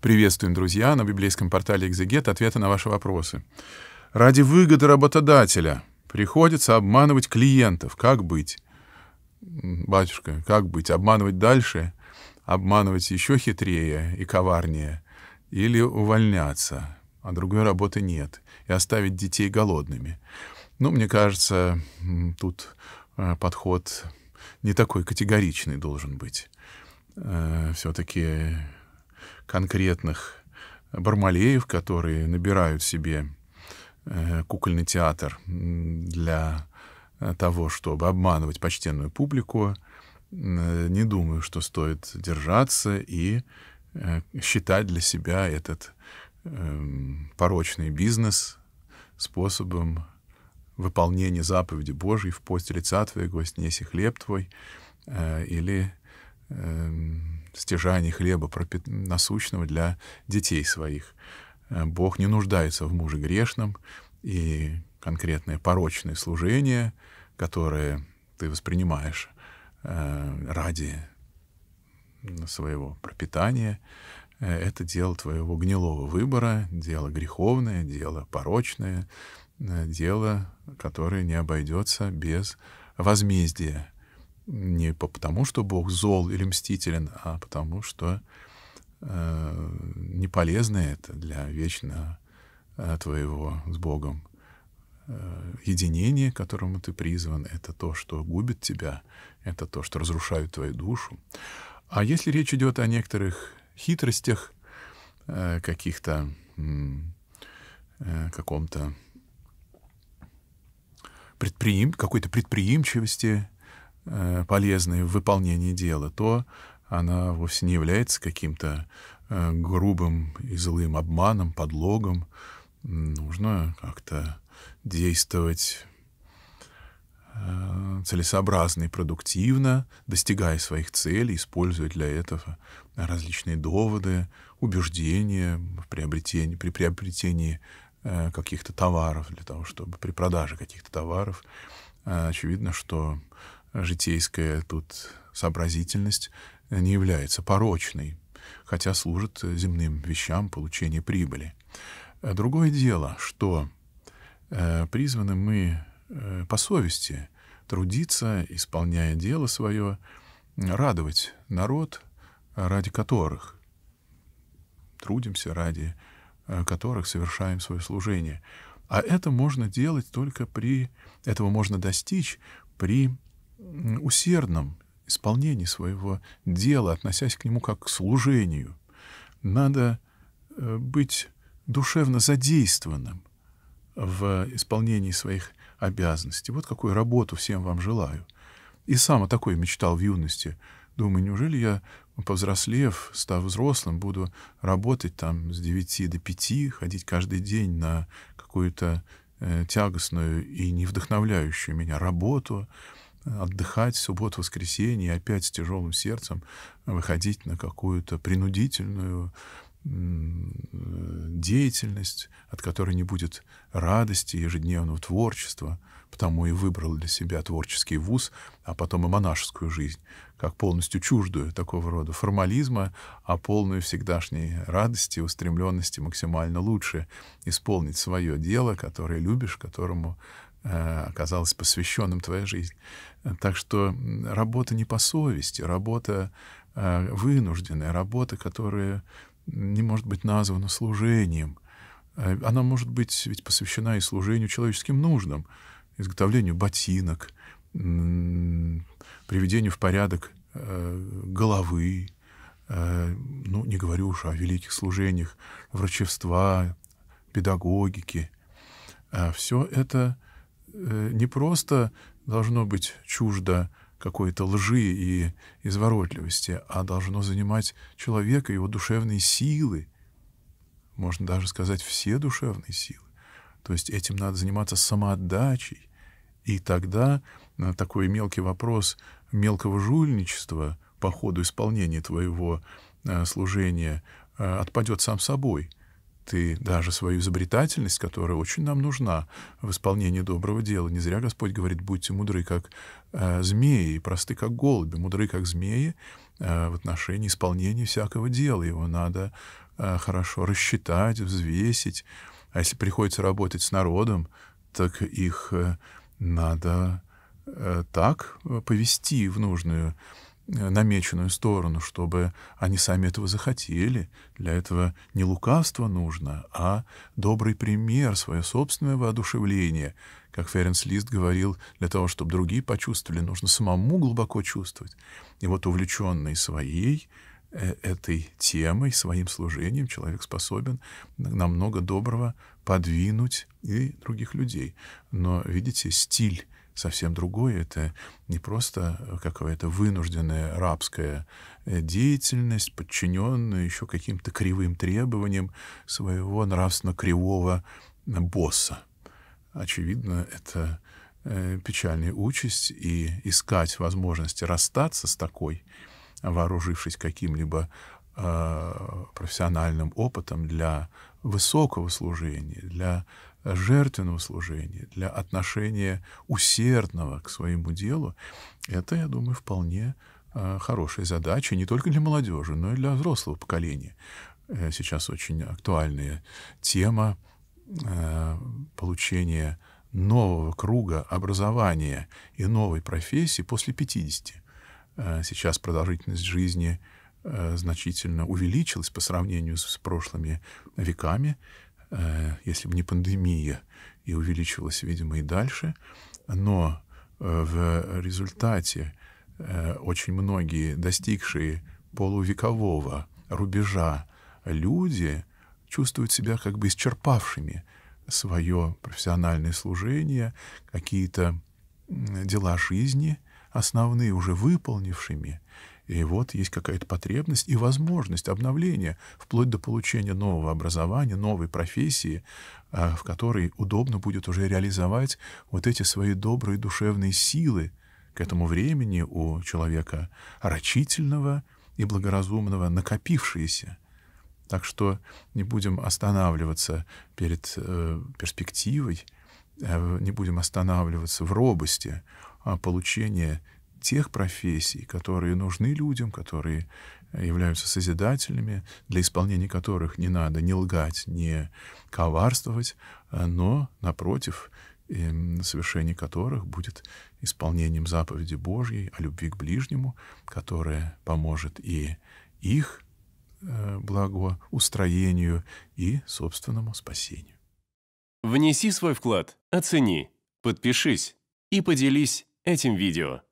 Приветствуем, друзья, на библейском портале «Экзегет» ответы на ваши вопросы. Ради выгоды работодателя приходится обманывать клиентов. Как быть? Батюшка, как быть? Обманывать дальше? Обманывать еще хитрее и коварнее? Или увольняться, а другой работы нет, и оставить детей голодными? Ну, мне кажется, тут э, подход не такой категоричный должен быть. Э, Все-таки конкретных бармалеев, которые набирают себе э, кукольный театр для э, того, чтобы обманывать почтенную публику, э, не думаю, что стоит держаться и считать для себя этот эм, порочный бизнес способом выполнения заповеди Божьей «В посте лица твоего, снеси хлеб твой» или эм, стяжания хлеба насущного для детей своих. Э, Бог не нуждается в муже грешном, и конкретное порочное служение, которое ты воспринимаешь э, ради своего пропитания, э, это дело твоего гнилого выбора, дело греховное, дело порочное, дело, которое не обойдется без возмездия не потому, что Бог зол или мстителен, а потому, что э, не полезно это для вечно э, твоего с Богом э, единения, к которому ты призван, это то, что губит тебя, это то, что разрушает твою душу. А если речь идет о некоторых хитростях, э, каких-то э, каком-то предприим, какой-то предприимчивости, Э, полезной в выполнении дела, то она вовсе не является каким-то э, грубым и злым обманом, подлогом. Нужно как-то действовать э, целесообразно и продуктивно, достигая своих целей, используя для этого различные доводы, убеждения в приобретении, при приобретении каких-то товаров, для того, чтобы при продаже каких-то товаров. Очевидно, что житейская тут сообразительность не является порочной, хотя служит земным вещам получения прибыли. Э, другое дело, что э, призваны мы э, по совести трудиться, исполняя дело свое, радовать народ, ради которых трудимся, ради которых совершаем свое служение. А это можно делать только при... Этого можно достичь при усердном исполнении своего дела, относясь к нему как к служению. Надо э, быть душевно задействованным в исполнении своих обязанностей. Вот какую работу всем вам желаю. И сам о такой мечтал в юности. Думаю, неужели я, повзрослев, став взрослым, буду работать там с 9 до 5, ходить каждый день на какую-то э, тягостную и не вдохновляющую меня работу, отдыхать субботу, воскресенье, опять с тяжелым сердцем выходить на какую-то принудительную деятельность, от которой не будет радости, ежедневного творчества, потому и выбрал для себя творческий вуз, а потом и монашескую жизнь, как полностью чуждую такого рода формализма, а полную всегдашней радости, устремленности максимально лучше исполнить свое дело, которое любишь, которому Э, оказалось посвященным твоя жизнь. Э, так что работа не по совести, работа э, вынужденная, работа, которая не может быть названа служением. Она может быть ведь посвящена и служению человеческим нуждам, изготовлению ботинок, приведению в порядок головы, ну, не говорю уж о великих служениях врачевства, педагогики. Все это Э, не просто должно быть чуждо какой-то лжи и изворотливости, а должно занимать человека, его душевные силы, можно даже сказать, все душевные силы. То есть этим надо заниматься самоотдачей. И тогда э, такой мелкий вопрос мелкого жульничества по ходу исполнения твоего э, служения отпадет сам собой — ты даже свою изобретательность, которая очень нам нужна в исполнении доброго дела. Не зря Господь говорит, будьте мудры, как э, змеи, просты, как голуби, мудры, как змеи э, в отношении исполнения всякого дела. Его надо э, хорошо рассчитать, взвесить. А если приходится работать с народом, так их э, надо э, так повести в нужную Э, намеченную сторону, чтобы они сами этого захотели. Для этого не лукавство нужно, а добрый пример, свое собственное воодушевление. Как Ференс Лист говорил, для того, чтобы другие почувствовали, нужно самому глубоко чувствовать. И вот увлеченный своей э, этой темой, своим служением человек способен намного доброго подвинуть и других людей. Но, видите, стиль совсем другое. Это не просто э, какая-то вынужденная рабская э, деятельность, подчиненная еще каким-то кривым требованиям своего нравственно кривого э, босса. Очевидно, это печальная участь, и искать возможности расстаться с такой, вооружившись каким-либо Э, профессиональным опытом для высокого служения, для жертвенного служения, для отношения усердного к своему делу, это, я думаю, вполне э, хорошая задача не только для молодежи, но и для взрослого поколения. Э, сейчас очень актуальная тема получения нового круга образования и новой профессии после 50. Сейчас продолжительность жизни – Э, значительно увеличилась по сравнению с прошлыми веками, э, если бы не пандемия, и увеличилась, видимо, и дальше. Но э, в результате очень многие достигшие полувекового рубежа люди чувствуют себя как бы исчерпавшими свое профессиональное служение, какие-то дела жизни основные уже выполнившими, и вот есть какая-то потребность и возможность обновления, вплоть до получения нового образования, новой профессии, а, в которой удобно будет уже реализовать вот эти свои добрые душевные силы к этому времени у человека рачительного и благоразумного, накопившиеся. Так что не будем останавливаться перед э, перспективой, э, не будем останавливаться в робости а получения тех профессий, которые нужны людям, которые э, являются созидательными, для исполнения которых не надо не лгать, не коварствовать, э, но, напротив, эм, совершение которых будет исполнением заповеди Божьей о любви к ближнему, которая поможет и их э, благоустроению и собственному спасению. Внеси свой вклад, оцени, подпишись и поделись этим видео.